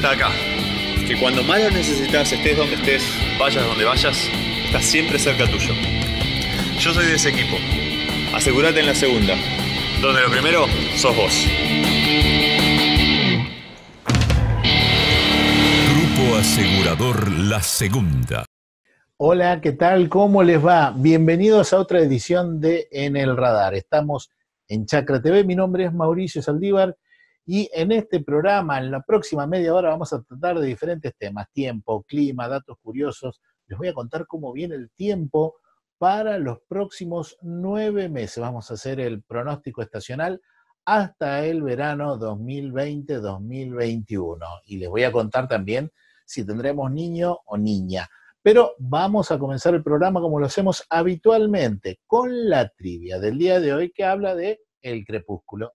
está acá. Que cuando más lo necesitas, estés donde estés, vayas donde vayas, estás siempre cerca tuyo. Yo soy de ese equipo. Asegúrate en la segunda, donde lo primero sos vos. Grupo Asegurador La Segunda. Hola, ¿qué tal? ¿Cómo les va? Bienvenidos a otra edición de En el Radar. Estamos en Chacra TV. Mi nombre es Mauricio Saldívar y en este programa, en la próxima media hora, vamos a tratar de diferentes temas, tiempo, clima, datos curiosos. Les voy a contar cómo viene el tiempo para los próximos nueve meses. Vamos a hacer el pronóstico estacional hasta el verano 2020-2021. Y les voy a contar también si tendremos niño o niña. Pero vamos a comenzar el programa como lo hacemos habitualmente, con la trivia del día de hoy que habla de el crepúsculo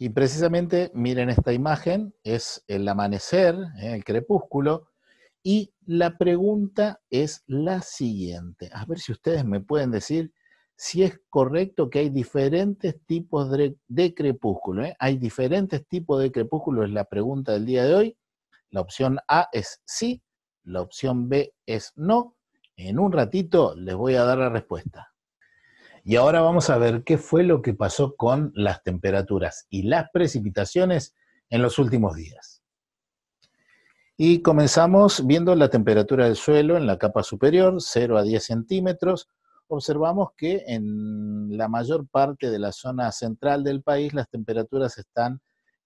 y precisamente, miren esta imagen, es el amanecer, ¿eh? el crepúsculo, y la pregunta es la siguiente. A ver si ustedes me pueden decir si es correcto que hay diferentes tipos de, crepúsculo. ¿eh? Hay diferentes tipos de crepúsculo, es la pregunta del día de hoy. La opción A es sí, la opción B es no. En un ratito les voy a dar la respuesta. Y ahora vamos a ver qué fue lo que pasó con las temperaturas y las precipitaciones en los últimos días. Y comenzamos viendo la temperatura del suelo en la capa superior, 0 a 10 centímetros. Observamos que en la mayor parte de la zona central del país las temperaturas están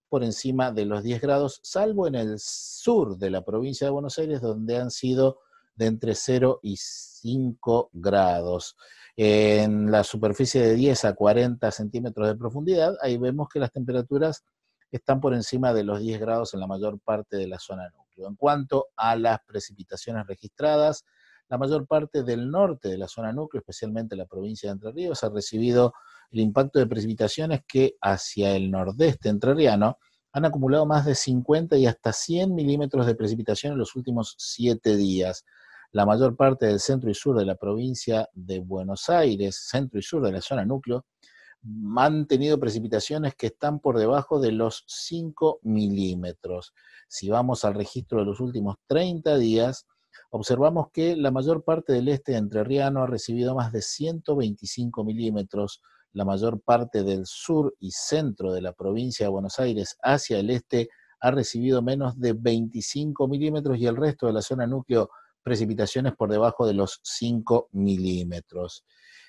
por encima de los 10 grados, salvo en el sur de la provincia de Buenos Aires, donde han sido de entre 0 y 5 grados en la superficie de 10 a 40 centímetros de profundidad, ahí vemos que las temperaturas están por encima de los 10 grados en la mayor parte de la zona núcleo. En cuanto a las precipitaciones registradas, la mayor parte del norte de la zona núcleo, especialmente la provincia de Entre Ríos, ha recibido el impacto de precipitaciones que hacia el nordeste entrerriano han acumulado más de 50 y hasta 100 milímetros de precipitación en los últimos siete días la mayor parte del centro y sur de la provincia de Buenos Aires, centro y sur de la zona núcleo, han tenido precipitaciones que están por debajo de los 5 milímetros. Si vamos al registro de los últimos 30 días, observamos que la mayor parte del este entrerriano ha recibido más de 125 milímetros, la mayor parte del sur y centro de la provincia de Buenos Aires hacia el este ha recibido menos de 25 milímetros y el resto de la zona núcleo precipitaciones por debajo de los 5 milímetros.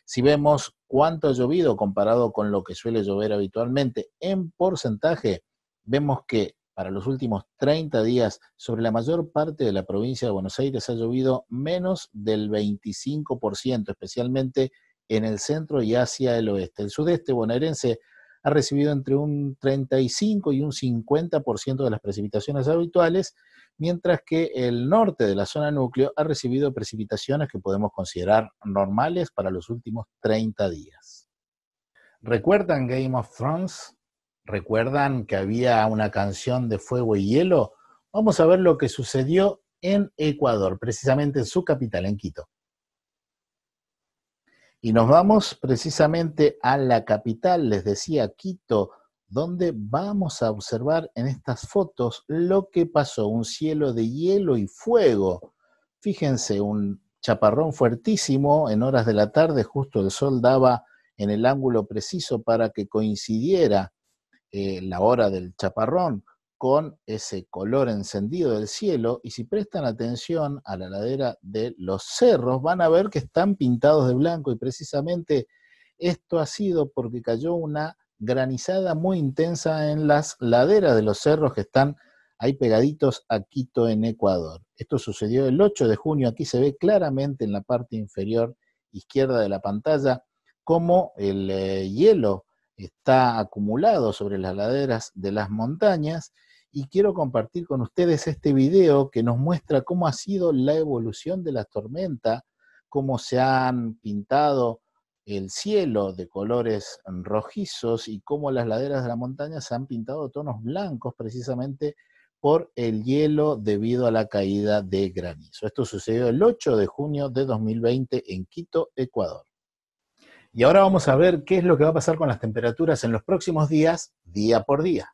Si vemos cuánto ha llovido comparado con lo que suele llover habitualmente en porcentaje, vemos que para los últimos 30 días sobre la mayor parte de la provincia de Buenos Aires ha llovido menos del 25%, especialmente en el centro y hacia el oeste. El sudeste bonaerense ha recibido entre un 35 y un 50% de las precipitaciones habituales mientras que el norte de la zona núcleo ha recibido precipitaciones que podemos considerar normales para los últimos 30 días. ¿Recuerdan Game of Thrones? ¿Recuerdan que había una canción de fuego y hielo? Vamos a ver lo que sucedió en Ecuador, precisamente en su capital, en Quito. Y nos vamos precisamente a la capital, les decía Quito, donde vamos a observar en estas fotos lo que pasó, un cielo de hielo y fuego. Fíjense, un chaparrón fuertísimo en horas de la tarde, justo el sol daba en el ángulo preciso para que coincidiera eh, la hora del chaparrón con ese color encendido del cielo y si prestan atención a la ladera de los cerros van a ver que están pintados de blanco y precisamente esto ha sido porque cayó una granizada muy intensa en las laderas de los cerros que están ahí pegaditos a Quito en Ecuador. Esto sucedió el 8 de junio, aquí se ve claramente en la parte inferior izquierda de la pantalla cómo el eh, hielo está acumulado sobre las laderas de las montañas y quiero compartir con ustedes este video que nos muestra cómo ha sido la evolución de la tormenta, cómo se han pintado el cielo de colores rojizos y cómo las laderas de la montaña se han pintado tonos blancos precisamente por el hielo debido a la caída de granizo. Esto sucedió el 8 de junio de 2020 en Quito, Ecuador. Y ahora vamos a ver qué es lo que va a pasar con las temperaturas en los próximos días, día por día.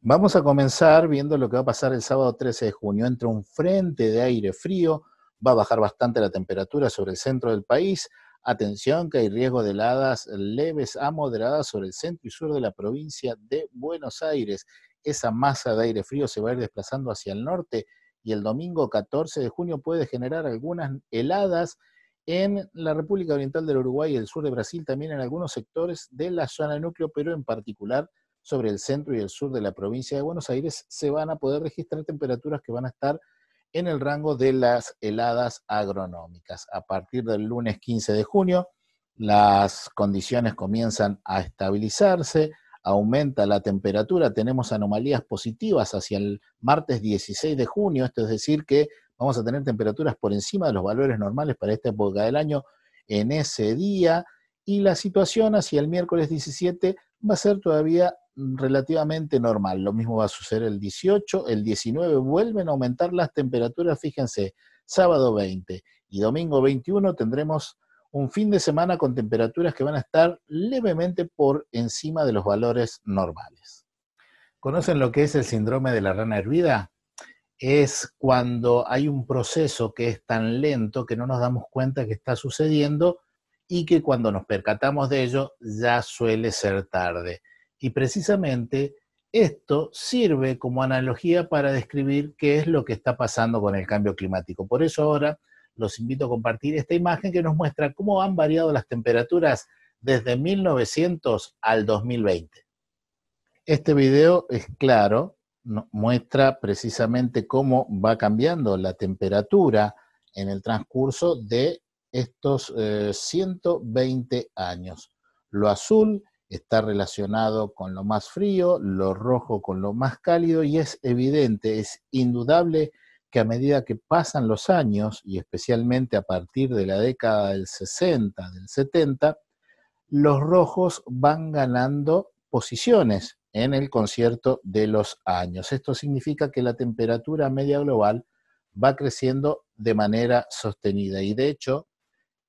Vamos a comenzar viendo lo que va a pasar el sábado 13 de junio. Entra un frente de aire frío, va a bajar bastante la temperatura sobre el centro del país, Atención que hay riesgo de heladas leves a moderadas sobre el centro y sur de la provincia de Buenos Aires. Esa masa de aire frío se va a ir desplazando hacia el norte y el domingo 14 de junio puede generar algunas heladas en la República Oriental del Uruguay y el sur de Brasil, también en algunos sectores de la zona núcleo, pero en particular sobre el centro y el sur de la provincia de Buenos Aires se van a poder registrar temperaturas que van a estar en el rango de las heladas agronómicas. A partir del lunes 15 de junio, las condiciones comienzan a estabilizarse, aumenta la temperatura, tenemos anomalías positivas hacia el martes 16 de junio, esto es decir que vamos a tener temperaturas por encima de los valores normales para esta época del año en ese día y la situación hacia el miércoles 17 va a ser todavía relativamente normal. Lo mismo va a suceder el 18, el 19 vuelven a aumentar las temperaturas, fíjense, sábado 20 y domingo 21 tendremos un fin de semana con temperaturas que van a estar levemente por encima de los valores normales. ¿Conocen lo que es el síndrome de la rana hervida? Es cuando hay un proceso que es tan lento que no nos damos cuenta que está sucediendo y que cuando nos percatamos de ello ya suele ser tarde. Y precisamente esto sirve como analogía para describir qué es lo que está pasando con el cambio climático. Por eso ahora los invito a compartir esta imagen que nos muestra cómo han variado las temperaturas desde 1900 al 2020. Este video es claro, muestra precisamente cómo va cambiando la temperatura en el transcurso de estos 120 eh, años. Lo azul está relacionado con lo más frío, lo rojo con lo más cálido y es evidente, es indudable que a medida que pasan los años y especialmente a partir de la década del 60, del 70, los rojos van ganando posiciones en el concierto de los años. Esto significa que la temperatura media global va creciendo de manera sostenida y de hecho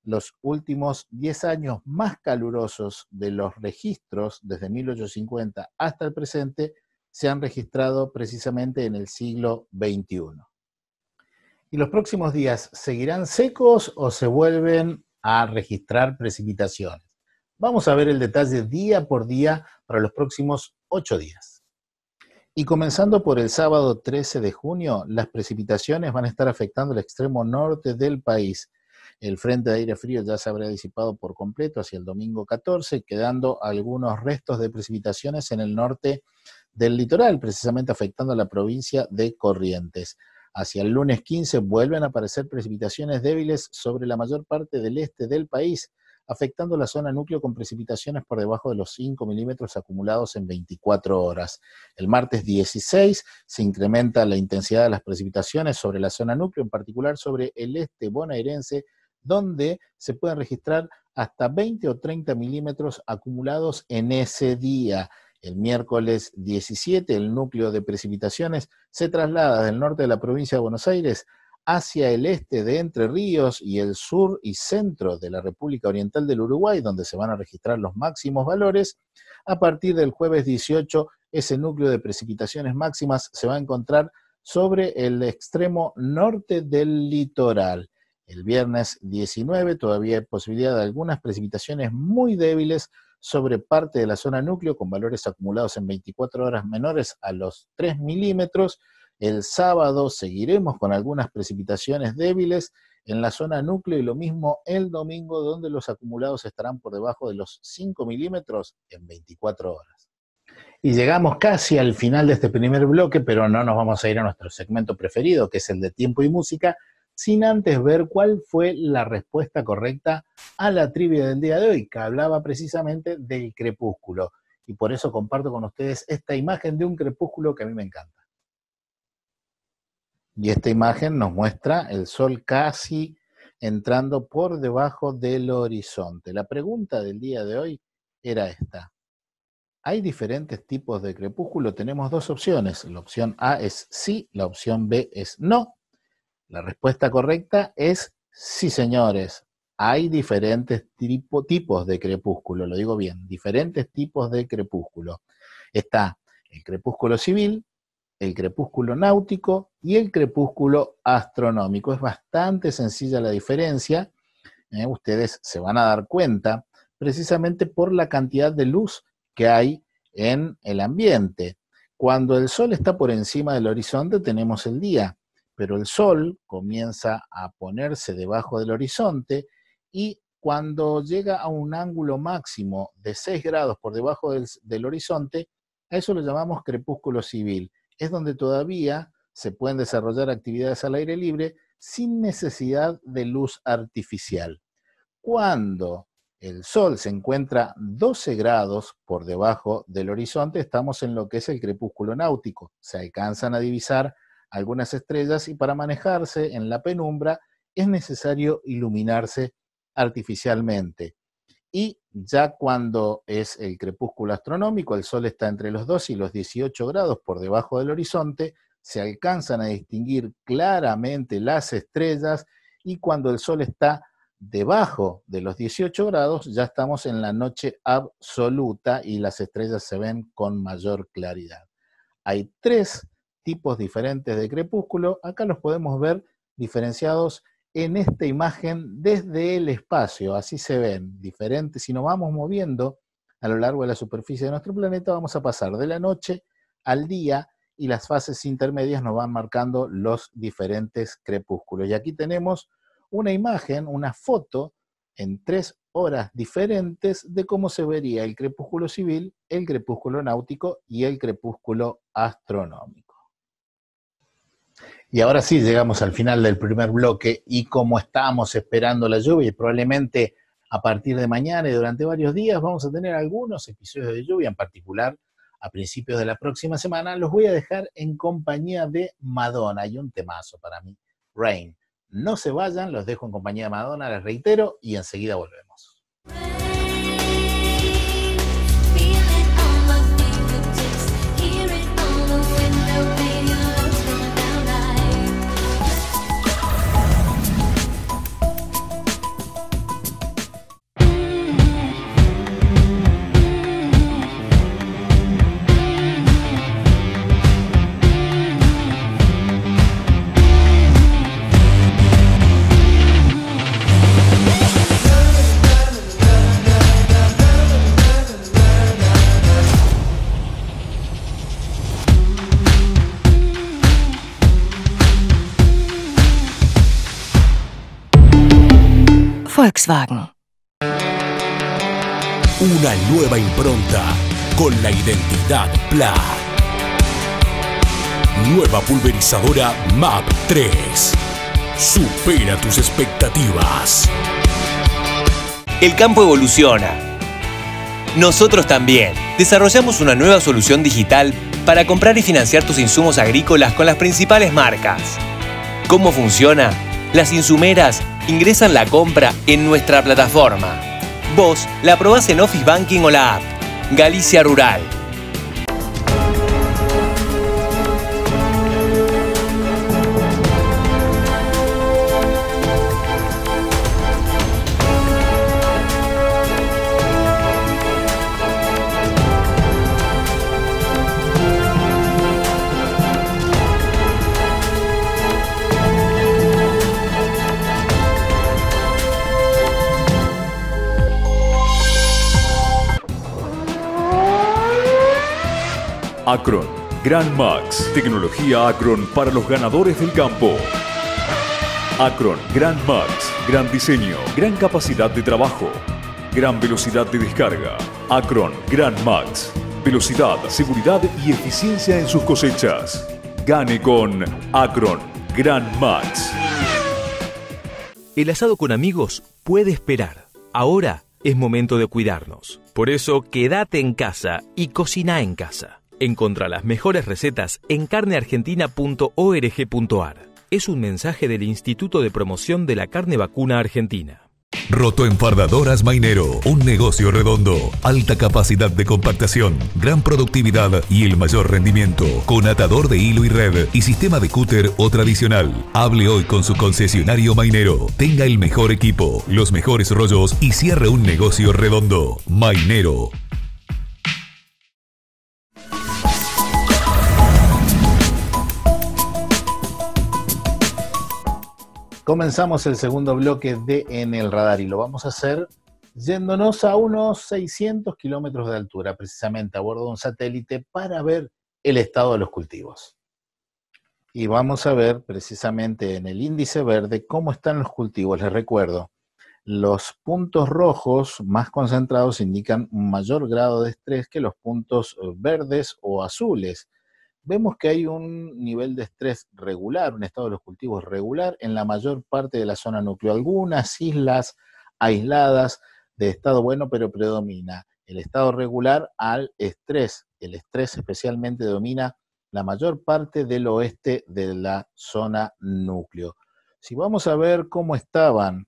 los últimos 10 años más calurosos de los registros desde 1850 hasta el presente se han registrado precisamente en el siglo XXI. ¿Y los próximos días seguirán secos o se vuelven a registrar precipitaciones? Vamos a ver el detalle día por día para los próximos 8 días. Y comenzando por el sábado 13 de junio, las precipitaciones van a estar afectando el extremo norte del país, el frente de aire frío ya se habrá disipado por completo hacia el domingo 14, quedando algunos restos de precipitaciones en el norte del litoral, precisamente afectando a la provincia de Corrientes. Hacia el lunes 15 vuelven a aparecer precipitaciones débiles sobre la mayor parte del este del país, afectando la zona núcleo con precipitaciones por debajo de los 5 milímetros acumulados en 24 horas. El martes 16 se incrementa la intensidad de las precipitaciones sobre la zona núcleo, en particular sobre el este bonaerense, donde se pueden registrar hasta 20 o 30 milímetros acumulados en ese día. El miércoles 17, el núcleo de precipitaciones se traslada del norte de la provincia de Buenos Aires hacia el este de Entre Ríos y el sur y centro de la República Oriental del Uruguay, donde se van a registrar los máximos valores. A partir del jueves 18, ese núcleo de precipitaciones máximas se va a encontrar sobre el extremo norte del litoral. El viernes 19 todavía hay posibilidad de algunas precipitaciones muy débiles sobre parte de la zona núcleo con valores acumulados en 24 horas menores a los 3 milímetros. El sábado seguiremos con algunas precipitaciones débiles en la zona núcleo y lo mismo el domingo donde los acumulados estarán por debajo de los 5 milímetros en 24 horas. Y llegamos casi al final de este primer bloque, pero no nos vamos a ir a nuestro segmento preferido, que es el de tiempo y música, sin antes ver cuál fue la respuesta correcta a la trivia del día de hoy, que hablaba precisamente del crepúsculo. Y por eso comparto con ustedes esta imagen de un crepúsculo que a mí me encanta. Y esta imagen nos muestra el sol casi entrando por debajo del horizonte. La pregunta del día de hoy era esta. Hay diferentes tipos de crepúsculo. Tenemos dos opciones. La opción A es sí, la opción B es no. La respuesta correcta es sí, señores. Hay diferentes tipos de crepúsculo, lo digo bien, diferentes tipos de crepúsculo. Está el crepúsculo civil, el crepúsculo náutico y el crepúsculo astronómico. Es bastante sencilla la diferencia. ¿eh? ustedes se van a dar cuenta precisamente por la cantidad de luz que hay en el ambiente. Cuando el sol está por encima del horizonte tenemos el día pero el sol comienza a ponerse debajo del horizonte y cuando llega a un ángulo máximo de 6 grados por debajo del, horizonte, a eso lo llamamos crepúsculo civil. Es donde todavía se pueden desarrollar actividades al aire libre sin necesidad de luz artificial. Cuando el sol se encuentra 12 grados por debajo del horizonte, estamos en lo que es el crepúsculo náutico. Se alcanzan a divisar algunas estrellas y para manejarse en la penumbra es necesario iluminarse artificialmente. Y ya cuando es el crepúsculo astronómico, el Sol está entre los 2 y los 18 grados por debajo del horizonte, se alcanzan a distinguir claramente las estrellas y cuando el Sol está debajo de los 18 grados, ya estamos en la noche absoluta y las estrellas se ven con mayor claridad. Hay tres tipos diferentes de crepúsculo. Acá los podemos ver diferenciados en esta imagen desde el espacio. Así se ven diferentes. Si nos vamos moviendo a lo largo de la superficie de nuestro planeta, vamos a pasar de la noche al día y las fases intermedias nos van marcando los diferentes crepúsculos. Y aquí tenemos una imagen, una foto en tres horas diferentes de cómo se vería el crepúsculo civil, el crepúsculo náutico y el crepúsculo astronómico. Y ahora sí, llegamos al final del primer bloque y como estamos esperando la lluvia y probablemente a partir de mañana y durante varios días vamos a tener algunos episodios de lluvia, en particular a principios de la próxima semana, los voy a dejar en compañía de Madonna y un temazo para mí, Rain. No se vayan, los dejo en compañía de Madonna, les reitero, y enseguida volvemos. Una nueva impronta con la identidad PLA. Nueva pulverizadora MAP 3. Supera tus expectativas. El campo evoluciona. Nosotros también. Desarrollamos una nueva solución digital para comprar y financiar tus insumos agrícolas con las principales marcas. ¿Cómo funciona? Las insumeras ingresan la compra en nuestra plataforma. Vos la probás en Office Banking o la app. Galicia Rural Acron. Grand Max, tecnología Acron para los ganadores del campo. Acron Grand Max, gran diseño, gran capacidad de trabajo, gran velocidad de descarga. Acron Grand Max, velocidad, seguridad y eficiencia en sus cosechas. Gane con Acron Grand Max. El asado con amigos puede esperar. Ahora es momento de cuidarnos. Por eso quédate en casa y cocina en casa. Encontra las mejores recetas en carneargentina.org.ar. Es un mensaje del Instituto de Promoción de la Carne Vacuna Argentina. Roto Enfardadoras Mainero, un negocio redondo, alta capacidad de compactación, gran productividad y el mayor rendimiento, con atador de hilo y red y sistema de cúter o tradicional. Hable hoy con su concesionario Mainero, tenga el mejor equipo, los mejores rollos y cierre un negocio redondo. Mainero, Comenzamos el segundo bloque de En el Radar y lo vamos a hacer yéndonos a unos 600 kilómetros de altura, precisamente a bordo de un satélite, para ver el estado de los cultivos. Y vamos a ver precisamente en el índice verde cómo están los cultivos. Les recuerdo, los puntos rojos más concentrados indican un mayor grado de estrés que los puntos verdes o azules vemos que hay un nivel de estrés regular, un estado de los cultivos regular en la mayor parte de la zona núcleo. Algunas islas aisladas de estado bueno, pero predomina el estado regular al estrés. El estrés especialmente domina la mayor parte del oeste de la zona núcleo. Si vamos a ver cómo estaban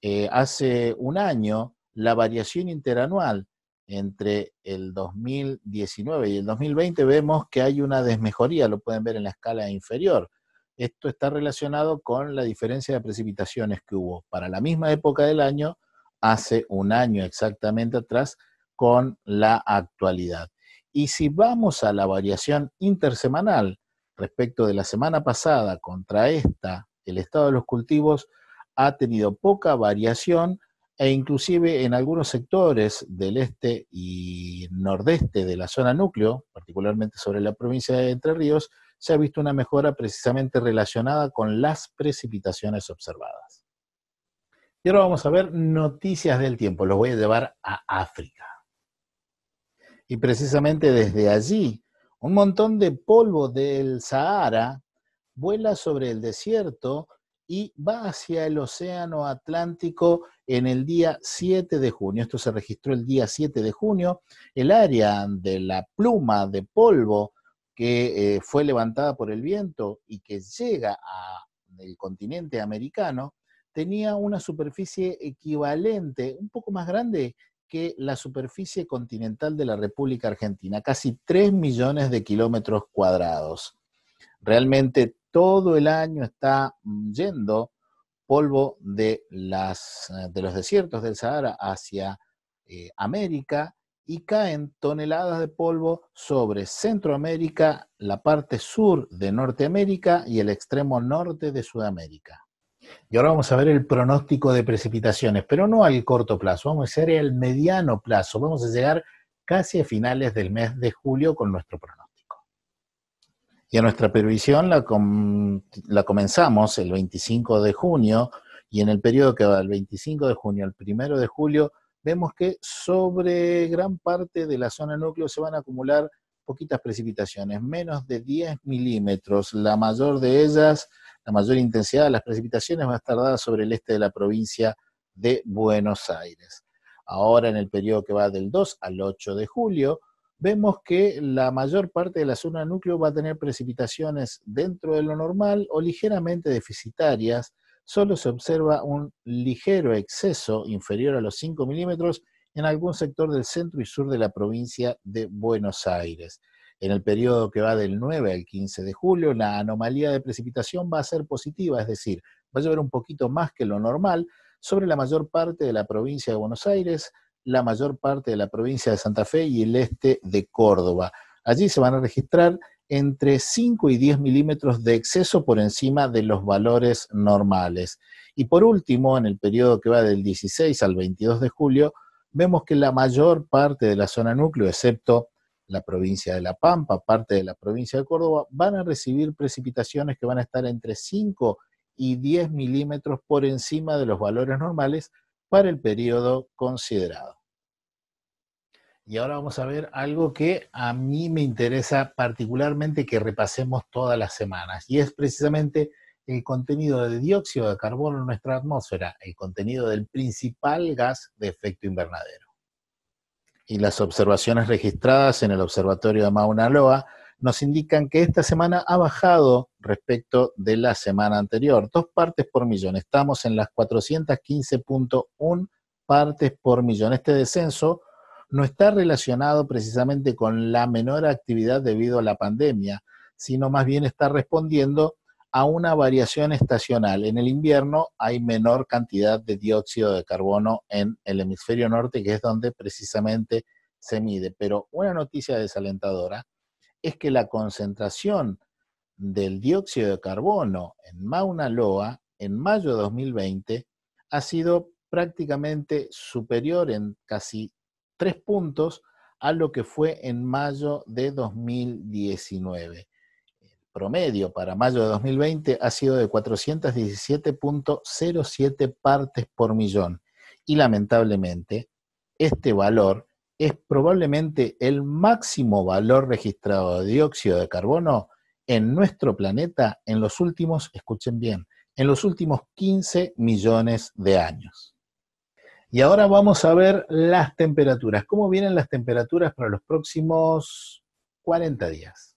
eh, hace un año, la variación interanual entre el 2019 y el 2020 vemos que hay una desmejoría, lo pueden ver en la escala inferior. Esto está relacionado con la diferencia de precipitaciones que hubo para la misma época del año, hace un año exactamente atrás, con la actualidad. Y si vamos a la variación intersemanal respecto de la semana pasada contra esta, el estado de los cultivos ha tenido poca variación, e inclusive en algunos sectores del este y nordeste de la zona núcleo, particularmente sobre la provincia de Entre Ríos, se ha visto una mejora precisamente relacionada con las precipitaciones observadas. Y ahora vamos a ver noticias del tiempo, los voy a llevar a África. Y precisamente desde allí, un montón de polvo del Sahara vuela sobre el desierto y va hacia el Océano Atlántico en el día 7 de junio. Esto se registró el día 7 de junio. El área de la pluma de polvo que eh, fue levantada por el viento y que llega al continente americano tenía una superficie equivalente, un poco más grande que la superficie continental de la República Argentina, casi 3 millones de kilómetros cuadrados. Realmente todo el año está mm, yendo polvo eh, de, los desiertos del Sahara hacia eh, América y caen toneladas de polvo sobre Centroamérica, la parte sur de Norteamérica y el extremo norte de Sudamérica. Y ahora vamos a ver el pronóstico de precipitaciones, pero no al corto plazo, vamos a hacer el mediano plazo, vamos a llegar casi a finales del mes de julio con nuestro pronóstico. Y a nuestra previsión la, comenzamos el 25 de junio y en el periodo que va del 25 de junio al 1 de julio vemos que sobre gran parte de la zona núcleo se van a acumular poquitas precipitaciones, menos de 10 milímetros, la mayor de ellas, la mayor intensidad de las precipitaciones va a estar dada sobre el este de la provincia de Buenos Aires. Ahora en el periodo que va del 2 al 8 de julio vemos que la mayor parte de la zona núcleo va a tener precipitaciones dentro de lo normal o ligeramente deficitarias. Solo se observa un ligero exceso inferior a los 5 milímetros en algún sector del centro y sur de la provincia de Buenos Aires. En el periodo que va del 9 al 15 de julio, la anomalía de precipitación va a ser positiva, es decir, va a llover un poquito más que lo normal sobre la mayor parte de la provincia de Buenos Aires, la mayor parte de la provincia de Santa Fe y el este de Córdoba. Allí se van a registrar entre 5 y 10 milímetros de exceso por encima de los valores normales. Y por último, en el periodo que va del 16 al 22 de julio, vemos que la mayor parte de la zona núcleo, excepto la provincia de La Pampa, parte de la provincia de Córdoba, van a recibir precipitaciones que van a estar entre 5 y 10 milímetros por encima de los valores normales para el periodo considerado y ahora vamos a ver algo que a mí me interesa particularmente que repasemos todas las semanas, y es precisamente el contenido de dióxido de carbono en nuestra atmósfera, el contenido del principal gas de efecto invernadero. Y las observaciones registradas en el observatorio de Mauna Loa nos indican que esta semana ha bajado respecto de la semana anterior, dos partes por millón. Estamos en las 415.1 partes por millón. Este descenso no está relacionado precisamente con la menor actividad debido a la pandemia, sino más bien está respondiendo a una variación estacional. En el invierno hay menor cantidad de dióxido de carbono en el hemisferio norte, que es donde precisamente se mide. Pero una noticia desalentadora es que la concentración del dióxido de carbono en Mauna Loa en mayo de 2020 ha sido prácticamente superior en casi tres puntos a lo que fue en mayo de 2019. El promedio para mayo de 2020 ha sido de 417.07 partes por millón y lamentablemente este valor es probablemente el máximo valor registrado de dióxido de carbono en nuestro planeta en los últimos, escuchen bien, en los últimos 15 millones de años. Y ahora vamos a ver las temperaturas. ¿Cómo vienen las temperaturas para los próximos 40 días?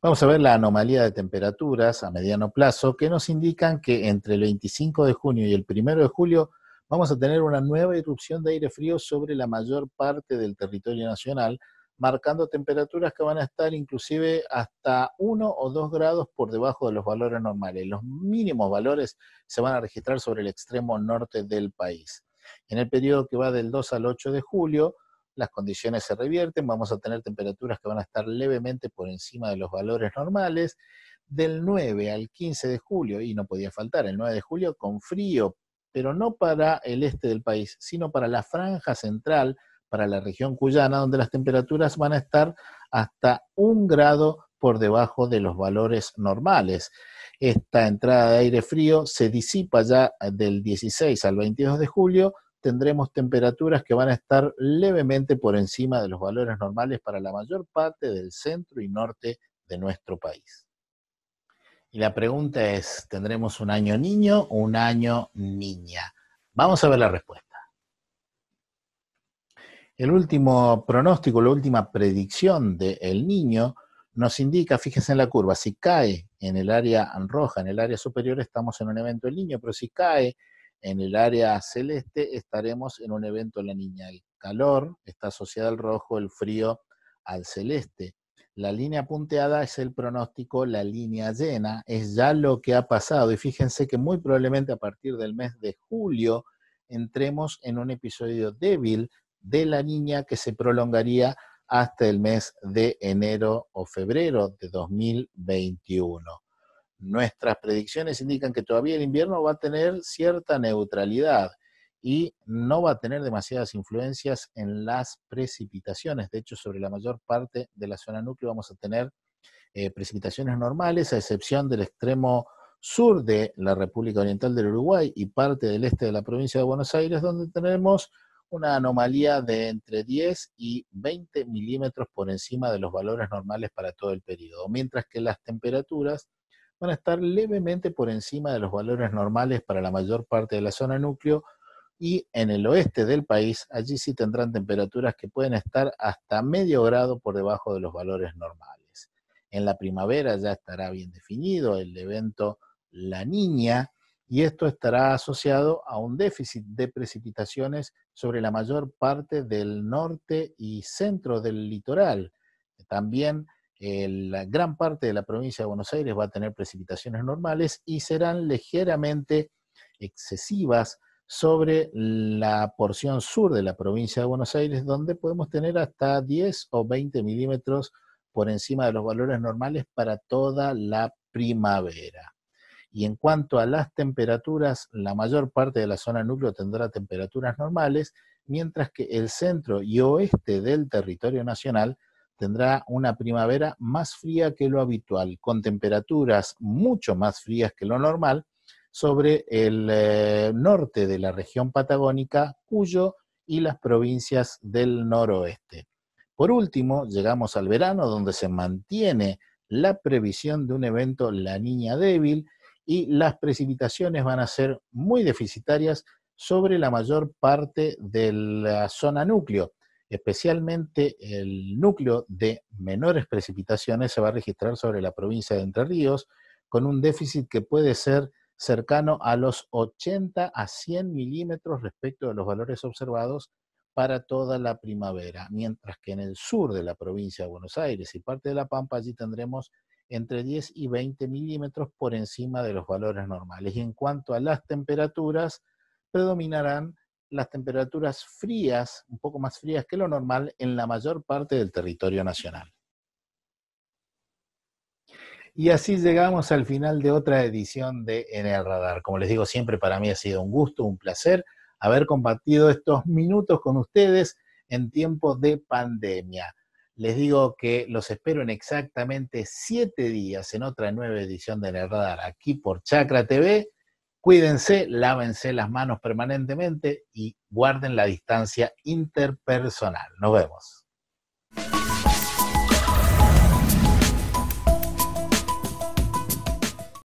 Vamos a ver la anomalía de temperaturas a mediano plazo que nos indican que entre el 25 de junio y el 1 de julio vamos a tener una nueva irrupción de aire frío sobre la mayor parte del territorio nacional, marcando temperaturas que van a estar inclusive hasta 1 o 2 grados por debajo de los valores normales. Los mínimos valores se van a registrar sobre el extremo norte del país. En el periodo que va del 2 al 8 de julio, las condiciones se revierten, vamos a tener temperaturas que van a estar levemente por encima de los valores normales. Del 9 al 15 de julio, y no podía faltar, el 9 de julio con frío, pero no para el este del país, sino para la franja central, para la región cuyana, donde las temperaturas van a estar hasta un grado por debajo de los valores normales. Esta entrada de aire frío se disipa ya eh, del 16 al 22 de julio. Tendremos temperaturas que van a estar levemente por encima de los valores normales para la mayor parte del centro y norte de nuestro país. Y la pregunta es, ¿tendremos un año niño o un año niña? Vamos a ver la respuesta. El último pronóstico, la última predicción del el niño nos indica, fíjense en la curva, si cae en el área roja, en el área superior, estamos en un evento del niño, pero si cae en el área celeste, estaremos en un evento de la niña. El calor está asociado al rojo, el frío al celeste. La línea punteada es el pronóstico, la línea llena es ya lo que ha pasado. Y fíjense que muy probablemente a partir del mes de julio entremos en un episodio débil de la niña que se prolongaría hasta el mes de enero o febrero de 2021. Nuestras predicciones indican que todavía el invierno va a tener cierta neutralidad y no va a tener demasiadas influencias en las precipitaciones. De hecho, sobre la mayor parte de la zona núcleo vamos a tener eh, precipitaciones normales, a excepción del extremo sur de la República Oriental del Uruguay y parte del este de la provincia de Buenos Aires, donde tenemos una anomalía de entre 10 y 20 milímetros por encima de los valores normales para todo el periodo, mientras que las temperaturas van a estar levemente por encima de los valores normales para la mayor parte de la zona núcleo y en el oeste del país, allí sí tendrán temperaturas que pueden estar hasta medio grado por debajo de los valores normales. En la primavera ya estará bien definido el evento La Niña, y esto estará asociado a un déficit de precipitaciones sobre la mayor parte del norte y centro del litoral. También eh, la gran parte de la provincia de Buenos Aires va a tener precipitaciones normales y serán ligeramente excesivas sobre la porción sur de la provincia de Buenos Aires, donde podemos tener hasta 10 o 20 milímetros por encima de los valores normales para toda la primavera. Y en cuanto a las temperaturas, la mayor parte de la zona núcleo tendrá temperaturas normales, mientras que el centro y oeste del territorio nacional tendrá una primavera más fría que lo habitual, con temperaturas mucho más frías que lo normal sobre el eh, norte de la región patagónica, Cuyo y las provincias del noroeste. Por último, llegamos al verano, donde se mantiene la previsión de un evento La Niña Débil, y las precipitaciones van a ser muy deficitarias sobre la mayor parte de la zona núcleo. Especialmente el núcleo de menores precipitaciones se va a registrar sobre la provincia de Entre Ríos, con un déficit que puede ser cercano a los 80 a 100 milímetros respecto de los valores observados para toda la primavera, mientras que en el sur de la provincia de Buenos Aires y parte de La Pampa allí tendremos entre 10 y 20 milímetros por encima de los valores normales. Y en cuanto a las temperaturas, predominarán las temperaturas frías, un poco más frías que lo normal, en la mayor parte del territorio nacional. Y así llegamos al final de otra edición de En el Radar. Como les digo siempre, para mí ha sido un gusto, un placer haber compartido estos minutos con ustedes en tiempos de pandemia les digo que los espero en exactamente siete días en otra nueva edición de La Radar, aquí por Chakra TV. Cuídense, lávense las manos permanentemente y guarden la distancia interpersonal. Nos vemos.